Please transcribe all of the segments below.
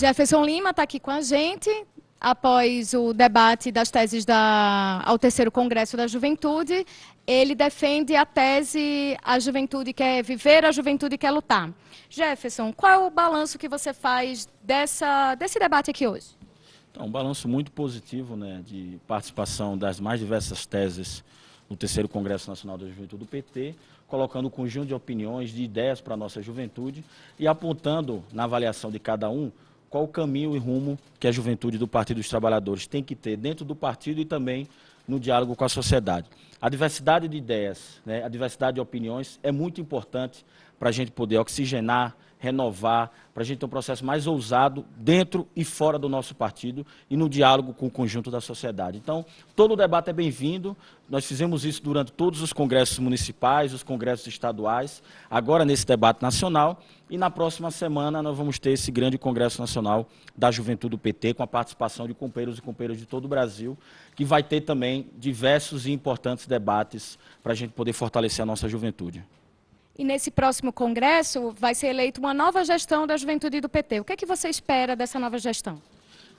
Jefferson Lima está aqui com a gente, após o debate das teses da, ao terceiro Congresso da Juventude, ele defende a tese A Juventude Quer Viver, a Juventude Quer Lutar. Jefferson, qual é o balanço que você faz dessa, desse debate aqui hoje? Então, um balanço muito positivo né, de participação das mais diversas teses no terceiro Congresso Nacional da Juventude do PT, colocando um conjunto de opiniões, de ideias para a nossa juventude e apontando na avaliação de cada um qual o caminho e rumo que a juventude do Partido dos Trabalhadores tem que ter dentro do partido e também no diálogo com a sociedade. A diversidade de ideias, né, a diversidade de opiniões é muito importante para a gente poder oxigenar renovar, para a gente ter um processo mais ousado dentro e fora do nosso partido e no diálogo com o conjunto da sociedade. Então, todo o debate é bem-vindo. Nós fizemos isso durante todos os congressos municipais, os congressos estaduais, agora nesse debate nacional. E na próxima semana nós vamos ter esse grande Congresso Nacional da Juventude do PT, com a participação de companheiros e companheiras de todo o Brasil, que vai ter também diversos e importantes debates para a gente poder fortalecer a nossa juventude. E nesse próximo congresso vai ser eleita uma nova gestão da juventude do PT. O que é que você espera dessa nova gestão?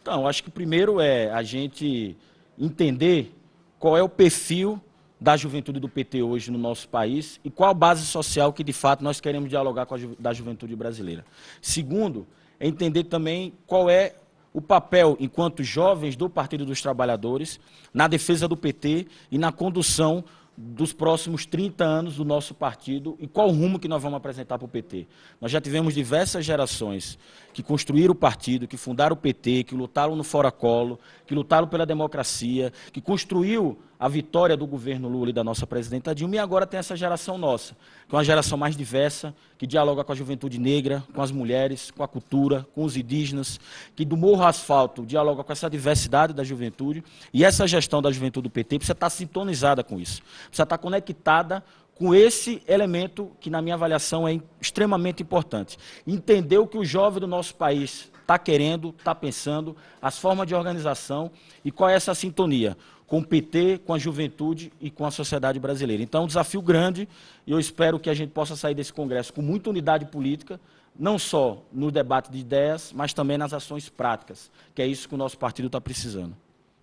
Então, acho que o primeiro é a gente entender qual é o perfil da juventude do PT hoje no nosso país e qual a base social que de fato nós queremos dialogar com a ju da juventude brasileira. Segundo, é entender também qual é o papel, enquanto jovens do Partido dos Trabalhadores, na defesa do PT e na condução dos próximos 30 anos do nosso partido e qual rumo que nós vamos apresentar para o PT. Nós já tivemos diversas gerações que construíram o partido, que fundaram o PT, que lutaram no Fora Colo, que lutaram pela democracia, que construíram a vitória do governo Lula e da nossa presidenta Dilma, e agora tem essa geração nossa, que é uma geração mais diversa, que dialoga com a juventude negra, com as mulheres, com a cultura, com os indígenas, que do morro ao asfalto dialoga com essa diversidade da juventude, e essa gestão da juventude do PT precisa estar sintonizada com isso, precisa estar conectada com esse elemento que, na minha avaliação, é extremamente importante. Entender o que o jovem do nosso país está querendo, está pensando, as formas de organização e qual é essa sintonia com o PT, com a juventude e com a sociedade brasileira. Então, é um desafio grande e eu espero que a gente possa sair desse Congresso com muita unidade política, não só no debate de ideias, mas também nas ações práticas, que é isso que o nosso partido está precisando.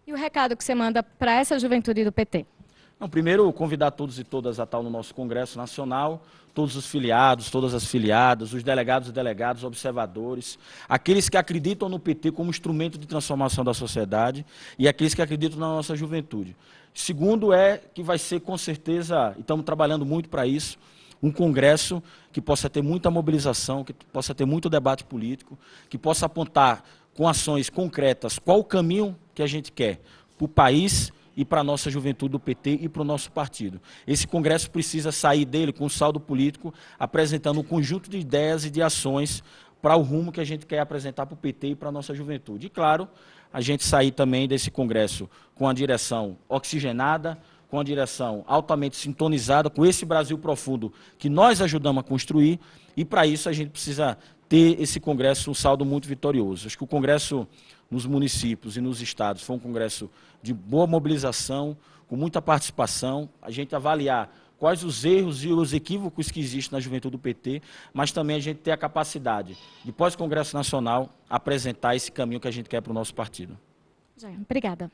E o recado que você manda para essa juventude do PT? Não, primeiro, convidar todos e todas a tal no nosso Congresso Nacional, todos os filiados, todas as filiadas, os delegados e delegados, observadores, aqueles que acreditam no PT como instrumento de transformação da sociedade e aqueles que acreditam na nossa juventude. Segundo é que vai ser, com certeza, e estamos trabalhando muito para isso, um congresso que possa ter muita mobilização, que possa ter muito debate político, que possa apontar com ações concretas qual o caminho que a gente quer para o país e para a nossa juventude do PT e para o nosso partido. Esse Congresso precisa sair dele com saldo político, apresentando um conjunto de ideias e de ações para o rumo que a gente quer apresentar para o PT e para a nossa juventude. E, claro, a gente sair também desse Congresso com a direção oxigenada, com a direção altamente sintonizada com esse Brasil profundo que nós ajudamos a construir, e para isso a gente precisa ter esse Congresso um saldo muito vitorioso. Acho que o Congresso nos municípios e nos estados foi um Congresso de boa mobilização, com muita participação, a gente avaliar quais os erros e os equívocos que existem na juventude do PT, mas também a gente ter a capacidade de, pós-Congresso Nacional, apresentar esse caminho que a gente quer para o nosso partido. Obrigada.